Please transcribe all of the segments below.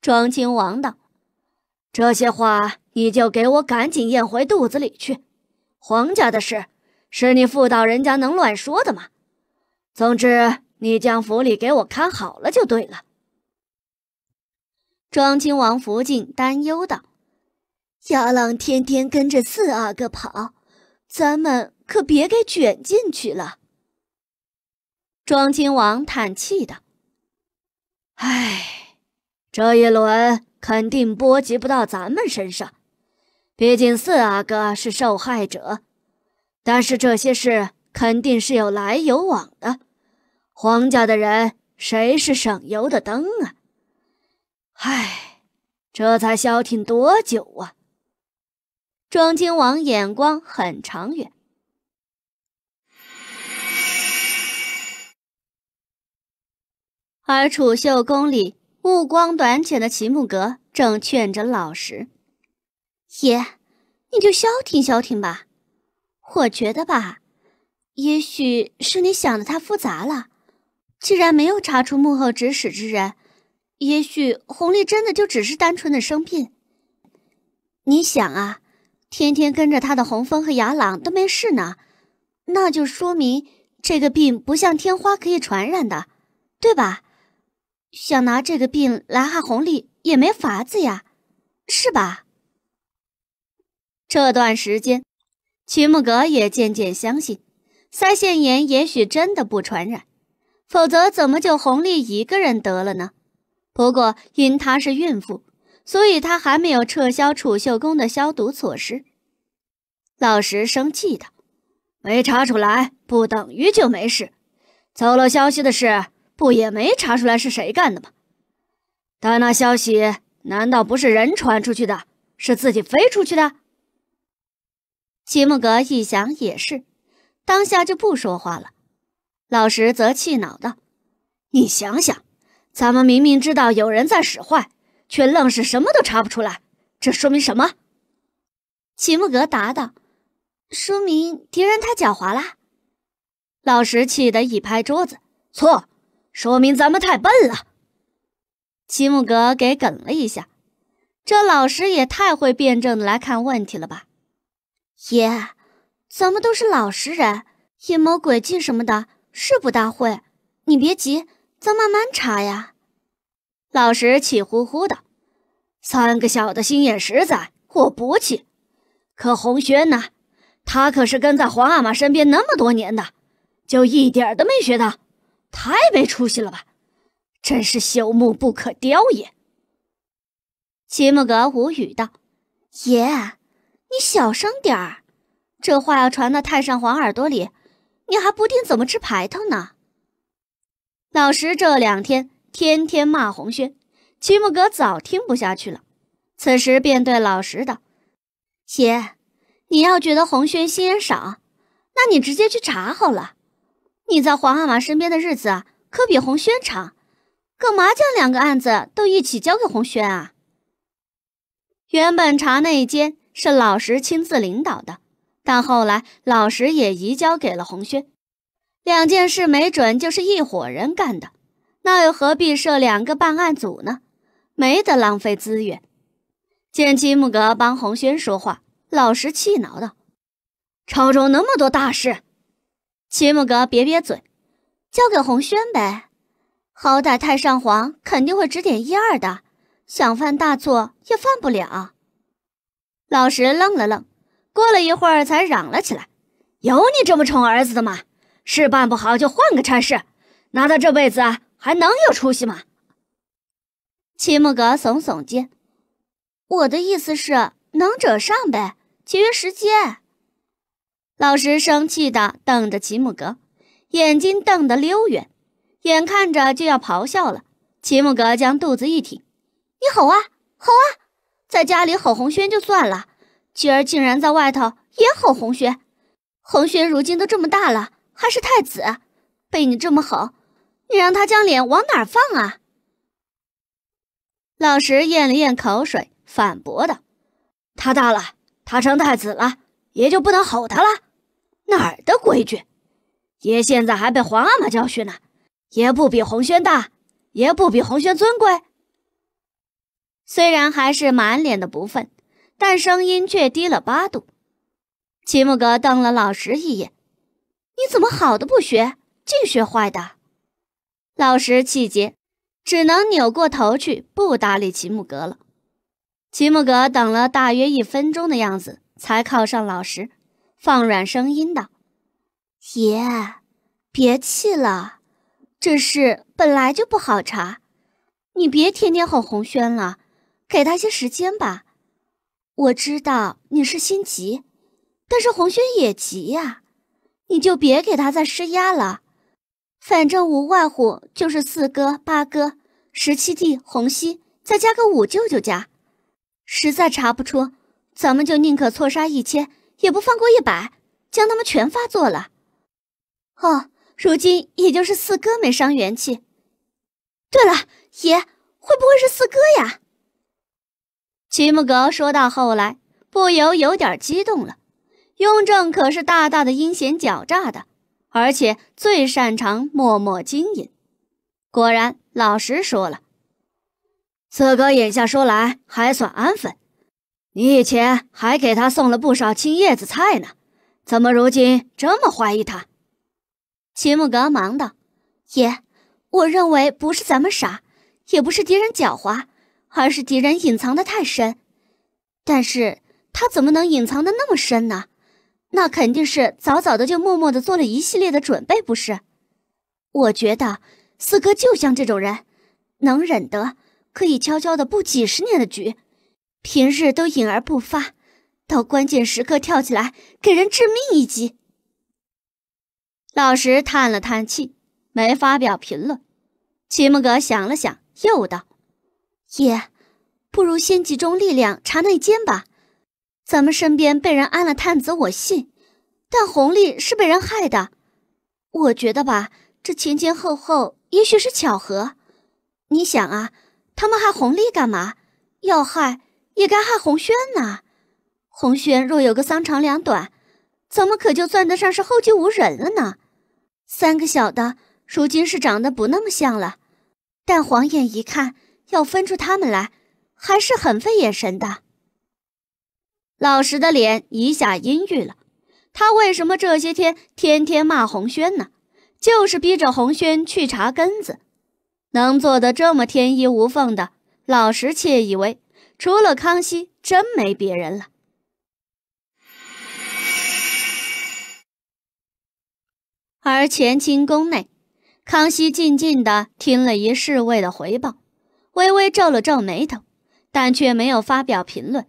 庄亲王道：“这些话你就给我赶紧咽回肚子里去。皇家的事是你妇道人家能乱说的吗？总之，你将府里给我看好了就对了。”庄亲王福晋担忧道：“亚郎天天跟着四阿哥跑，咱们可别给卷进去了。”庄亲王叹气道：“唉。”这一轮肯定波及不到咱们身上，毕竟四阿哥是受害者。但是这些事肯定是有来有往的，皇家的人谁是省油的灯啊？唉，这才消停多久啊？庄亲王眼光很长远，而储秀宫里。目光短浅的齐木格正劝着老实爷：“你就消停消停吧。我觉得吧，也许是你想的太复杂了。既然没有查出幕后指使之人，也许红丽真的就只是单纯的生病。你想啊，天天跟着他的红枫和雅朗都没事呢，那就说明这个病不像天花可以传染的，对吧？”想拿这个病来害红利也没法子呀，是吧？这段时间，曲木格也渐渐相信，腮腺炎也许真的不传染，否则怎么就红利一个人得了呢？不过因她是孕妇，所以她还没有撤销储秀宫的消毒措施。老石生气道：“没查出来不等于就没事，走漏消息的事。”不也没查出来是谁干的吗？但那消息难道不是人传出去的，是自己飞出去的？齐木格一想也是，当下就不说话了。老石则气恼道：“你想想，咱们明明知道有人在使坏，却愣是什么都查不出来，这说明什么？”齐木格答道：“说明敌人太狡猾啦。”老石气得一拍桌子：“错！”说明咱们太笨了，齐木格给梗了一下，这老师也太会辩证的来看问题了吧？爷，咱们都是老实人，阴谋诡计什么的是不大会。你别急，咱慢慢查呀。老师气呼呼的，三个小的心眼实在，我不气。可红轩呢，他可是跟在皇阿玛身边那么多年的，就一点都没学到。太没出息了吧！真是朽木不可雕也。齐木格无语道：“爷，你小声点儿，这话要传到太上皇耳朵里，你还不定怎么吃排头呢。”老石这两天天天骂红轩，齐木格早听不下去了。此时便对老石道：“爷，你要觉得红轩心眼少，那你直接去查好了。”你在皇阿玛身边的日子可比红轩长，干嘛将两个案子都一起交给红轩啊？原本查内奸是老石亲自领导的，但后来老石也移交给了红轩。两件事没准就是一伙人干的，那又何必设两个办案组呢？没得浪费资源。见金木格帮红轩说话，老石气恼道：“朝中那么多大事。”齐木格瘪瘪嘴，交给红轩呗，好歹太上皇肯定会指点一二的，想犯大错也犯不了。老石愣了愣，过了一会儿才嚷了起来：“有你这么宠儿子的吗？事办不好就换个差事，拿他这辈子还能有出息吗？”齐木格耸耸肩：“我的意思是，能者上呗，节约时间。”老十生气地瞪着齐木格，眼睛瞪得溜圆，眼看着就要咆哮了。齐木格将肚子一挺：“你吼啊，吼啊！在家里吼红轩就算了，今儿竟然在外头也吼红轩。红轩如今都这么大了，还是太子，被你这么吼，你让他将脸往哪放啊？”老石咽了咽口水，反驳道：“他大了，他成太子了，也就不能吼他了。”哪儿的规矩？爷现在还被皇阿玛教训呢，爷不比红轩大，爷不比红轩尊贵。虽然还是满脸的不忿，但声音却低了八度。齐木格瞪了老石一眼：“你怎么好的不学，净学坏的？”老石气结，只能扭过头去不搭理齐木格了。齐木格等了大约一分钟的样子，才靠上老石。放软声音道：“爷，别气了，这事本来就不好查。你别天天吼红轩了，给他些时间吧。我知道你是心急，但是红轩也急呀。你就别给他再施压了。反正无外乎就是四哥、八哥、十七弟、红熙，再加个五舅舅家。实在查不出，咱们就宁可错杀一千。”也不放过一百，将他们全发作了。哦，如今也就是四哥没伤元气。对了，爷会不会是四哥呀？齐木格说到后来，不由有点激动了。雍正可是大大的阴险狡诈的，而且最擅长默默经营。果然，老实说了，四哥眼下说来还算安分。你以前还给他送了不少青叶子菜呢，怎么如今这么怀疑他？秦木格忙道：“爷，我认为不是咱们傻，也不是敌人狡猾，而是敌人隐藏的太深。但是他怎么能隐藏的那么深呢？那肯定是早早的就默默的做了一系列的准备，不是？我觉得四哥就像这种人，能忍得，可以悄悄的布几十年的局。”平日都隐而不发，到关键时刻跳起来给人致命一击。老石叹了叹气，没发表评论。齐木格想了想，又道：“爷，不如先集中力量查内奸吧。咱们身边被人安了探子，我信；但红利是被人害的，我觉得吧，这前前后后也许是巧合。你想啊，他们害红利干嘛？要害？”也该害红轩呢，红轩若有个三长两短，咱们可就算得上是后继无人了呢。三个小的如今是长得不那么像了，但晃眼一看，要分出他们来，还是很费眼神的。老石的脸一下阴郁了，他为什么这些天天天骂红轩呢？就是逼着红轩去查根子，能做得这么天衣无缝的，老石窃以为。除了康熙，真没别人了。而乾清宫内，康熙静静的听了一侍卫的回报，微微皱了皱眉头，但却没有发表评论，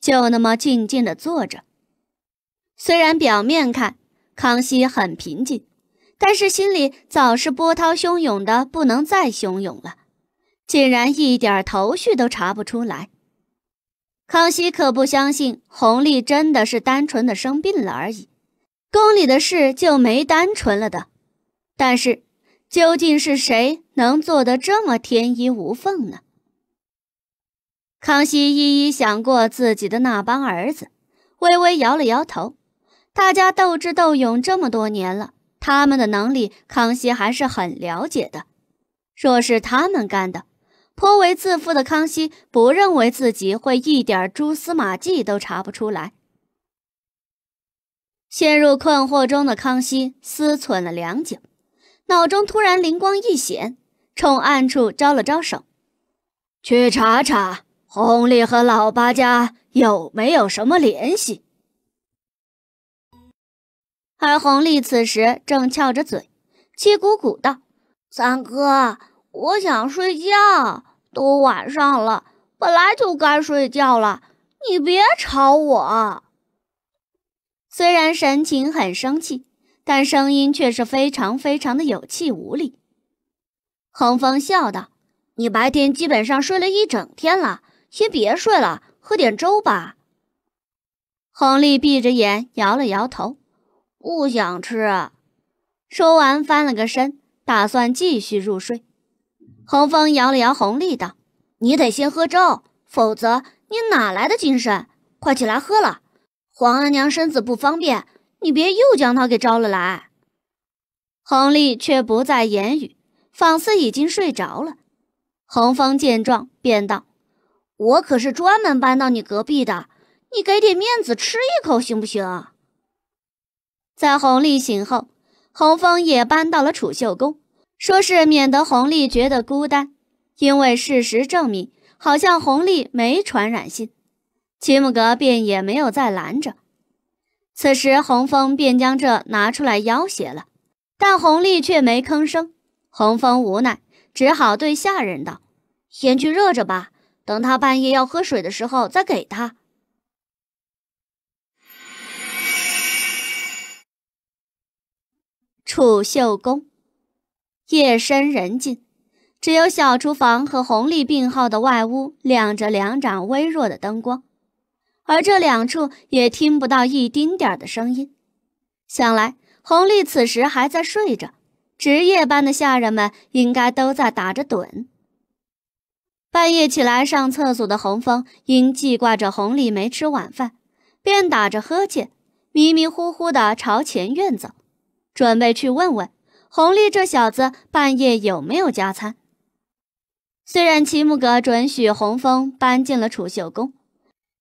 就那么静静的坐着。虽然表面看康熙很平静，但是心里早是波涛汹涌的不能再汹涌了，竟然一点头绪都查不出来。康熙可不相信红历真的是单纯的生病了而已，宫里的事就没单纯了的。但是，究竟是谁能做的这么天衣无缝呢？康熙一一想过自己的那帮儿子，微微摇了摇头。大家斗智斗勇这么多年了，他们的能力康熙还是很了解的。若是他们干的，颇为自负的康熙不认为自己会一点蛛丝马迹都查不出来。陷入困惑中的康熙思忖了良久，脑中突然灵光一显，冲暗处招了招手：“去查查红历和老八家有没有什么联系。”而红历此时正翘着嘴，气鼓鼓道：“三哥，我想睡觉。”都晚上了，本来就该睡觉了，你别吵我。虽然神情很生气，但声音却是非常非常的有气无力。恒峰笑道：“你白天基本上睡了一整天了，先别睡了，喝点粥吧。”亨利闭着眼摇了摇头，不想吃。说完，翻了个身，打算继续入睡。红峰摇了摇红丽道：“你得先喝粥，否则你哪来的精神？快起来喝了。皇额娘身子不方便，你别又将她给招了来。”红丽却不再言语，仿似已经睡着了。红峰见状便道：“我可是专门搬到你隔壁的，你给点面子吃一口行不行？”在红利醒后，红峰也搬到了储秀宫。说是免得红历觉得孤单，因为事实证明，好像红历没传染性，齐木格便也没有再拦着。此时，洪峰便将这拿出来要挟了，但红历却没吭声。洪峰无奈，只好对下人道：“先去热着吧，等他半夜要喝水的时候再给他。”储秀宫。夜深人静，只有小厨房和红丽病号的外屋亮着两盏微弱的灯光，而这两处也听不到一丁点儿的声音。想来红丽此时还在睡着，值夜班的下人们应该都在打着盹。半夜起来上厕所的洪峰，因记挂着红利没吃晚饭，便打着呵欠，迷迷糊糊地朝前院走，准备去问问。红历这小子半夜有没有加餐？虽然七木阁准许洪峰搬进了储秀宫，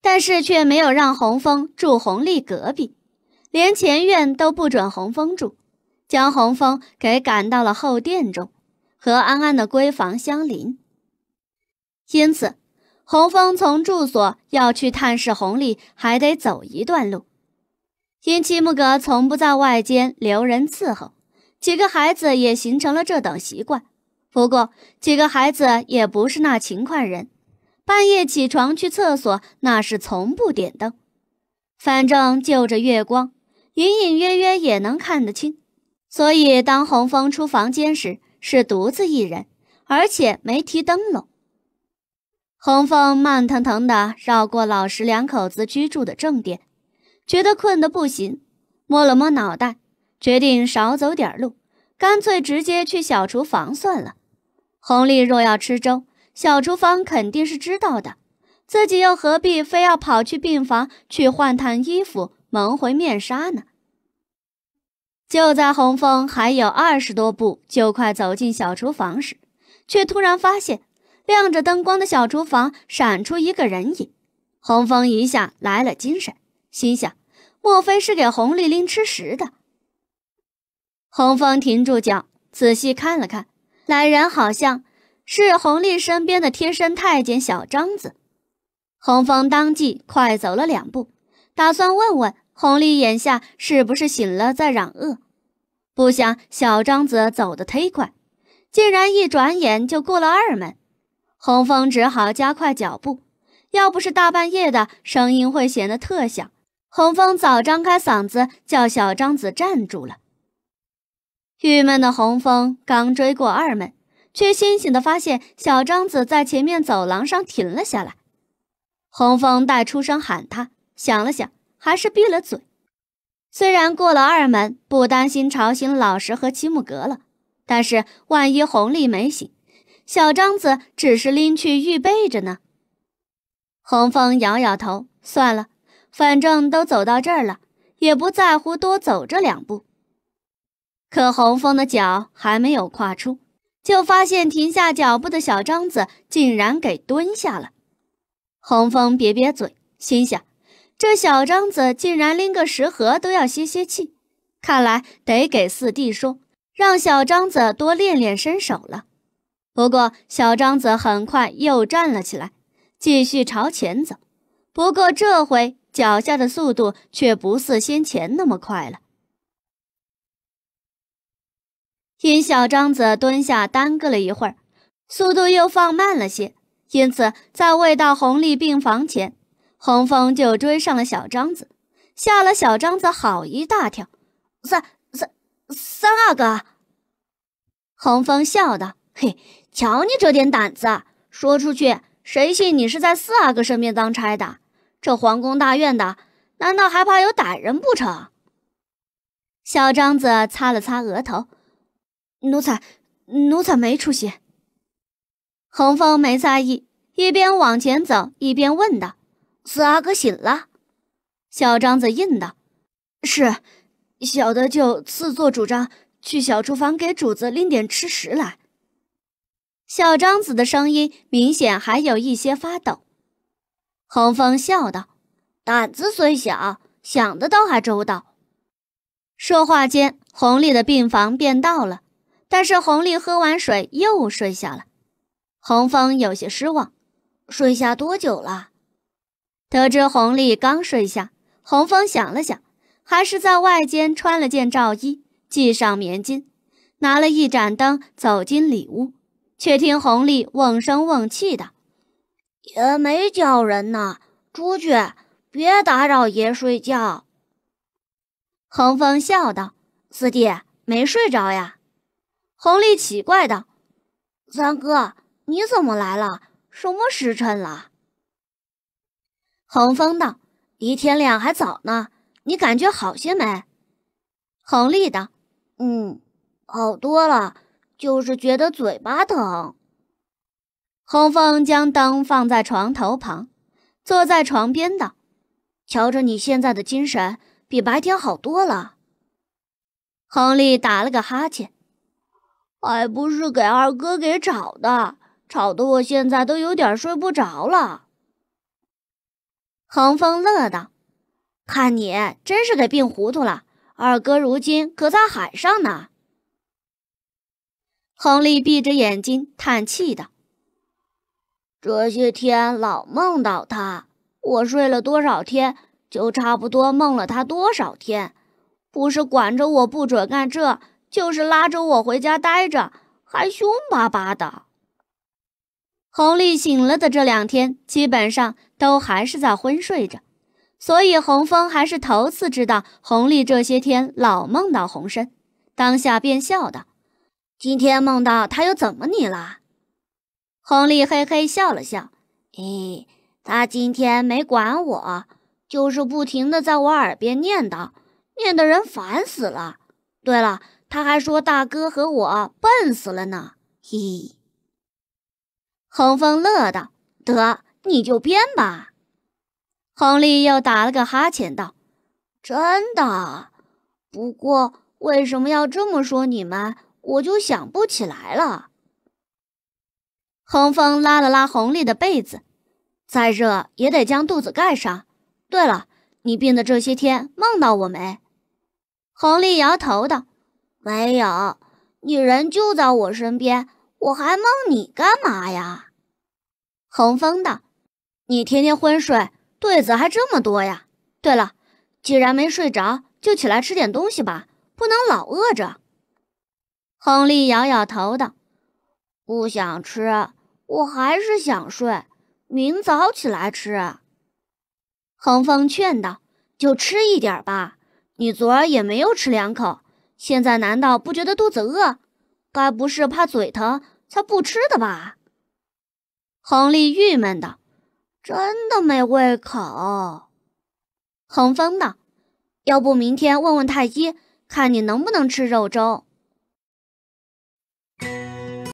但是却没有让洪峰住红历隔壁，连前院都不准洪峰住，将洪峰给赶到了后殿中，和安安的闺房相邻。因此，洪峰从住所要去探视红历，还得走一段路。因七木阁从不在外间留人伺候。几个孩子也形成了这等习惯，不过几个孩子也不是那勤快人，半夜起床去厕所那是从不点灯，反正就着月光，隐隐约约也能看得清。所以当红枫出房间时，是独自一人，而且没提灯笼。红枫慢腾腾地绕过老石两口子居住的正殿，觉得困得不行，摸了摸脑袋。决定少走点路，干脆直接去小厨房算了。红丽若要吃粥，小厨房肯定是知道的，自己又何必非要跑去病房去换趟衣服、蒙回面纱呢？就在红峰还有二十多步就快走进小厨房时，却突然发现亮着灯光的小厨房闪出一个人影。红峰一下来了精神，心想：莫非是给红丽拎吃食的？红峰停住脚，仔细看了看，来人好像是红丽身边的贴身太监小张子。红峰当即快走了两步，打算问问红丽眼下是不是醒了在嚷饿。不想小张子走得忒快，竟然一转眼就过了二门。红峰只好加快脚步，要不是大半夜的，声音会显得特响，红峰早张开嗓子叫小张子站住了。郁闷的洪峰刚追过二门，却惊醒的发现小张子在前面走廊上停了下来。洪峰带出声喊他，想了想，还是闭了嘴。虽然过了二门不担心吵醒老实和齐木格了，但是万一洪丽没醒，小张子只是拎去预备着呢。洪峰摇摇头，算了，反正都走到这儿了，也不在乎多走这两步。可洪峰的脚还没有跨出，就发现停下脚步的小张子竟然给蹲下了。洪峰瘪瘪嘴，心想：这小张子竟然拎个食盒都要歇歇气，看来得给四弟说，让小张子多练练身手了。不过小张子很快又站了起来，继续朝前走。不过这回脚下的速度却不似先前那么快了。因小张子蹲下，耽搁了一会儿，速度又放慢了些，因此在未到红丽病房前，洪峰就追上了小张子，吓了小张子好一大跳。三三三阿哥，洪峰笑道：“嘿，瞧你这点胆子，说出去谁信你是在四阿哥身边当差的？这皇宫大院的，难道还怕有歹人不成？”小张子擦了擦额头。奴才，奴才没出息。红峰没在意，一边往前走，一边问道：“四阿哥醒了？”小张子应道：“是。”小的就自作主张去小厨房给主子拎点吃食来。小张子的声音明显还有一些发抖。红峰笑道：“胆子虽小，想的倒还周到。”说话间，红历的病房便到了。但是红丽喝完水又睡下了，红峰有些失望。睡下多久了？得知红丽刚睡下，红峰想了想，还是在外间穿了件罩衣，系上棉巾，拿了一盏灯走进里屋，却听红丽瓮声瓮气的：“爷没叫人呐，出去别打扰爷睡觉。”红峰笑道：“四弟没睡着呀？”恒利奇怪道：“三哥，你怎么来了？什么时辰了？”恒风道：“离天亮还早呢。你感觉好些没？”恒利道：“嗯，好多了，就是觉得嘴巴疼。”恒风将灯放在床头旁，坐在床边道：“瞧着你现在的精神，比白天好多了。”恒利打了个哈欠。还不是给二哥给吵的，吵得我现在都有点睡不着了。恒风乐道：“看你真是给病糊涂了，二哥如今可在海上呢。”亨利闭着眼睛叹气道：“这些天老梦到他，我睡了多少天，就差不多梦了他多少天。不是管着我不准干这。”就是拉着我回家待着，还凶巴巴的。红丽醒了的这两天，基本上都还是在昏睡着，所以洪峰还是头次知道红丽这些天老梦到洪深，当下便笑道：“今天梦到他又怎么你了？”红丽嘿嘿笑了笑：“哎，他今天没管我，就是不停的在我耳边念叨，念得人烦死了。对了。”他还说：“大哥和我笨死了呢。”嘿，红峰乐道：“得，你就编吧。”红丽又打了个哈欠道：“真的，不过为什么要这么说你们，我就想不起来了。”红峰拉了拉红丽的被子，再热也得将肚子盖上。对了，你病的这些天梦到我没？红丽摇头道。没有，你人就在我身边，我还梦你干嘛呀？恒风道，你天天昏睡，对子还这么多呀？对了，既然没睡着，就起来吃点东西吧，不能老饿着。亨利摇摇头道：“不想吃，我还是想睡，明早起来吃。”恒风劝道：“就吃一点吧，你昨儿也没有吃两口。”现在难道不觉得肚子饿？该不是怕嘴疼才不吃的吧？亨利郁闷道：“真的没胃口。”恒峰道：“要不明天问问太医，看你能不能吃肉粥。”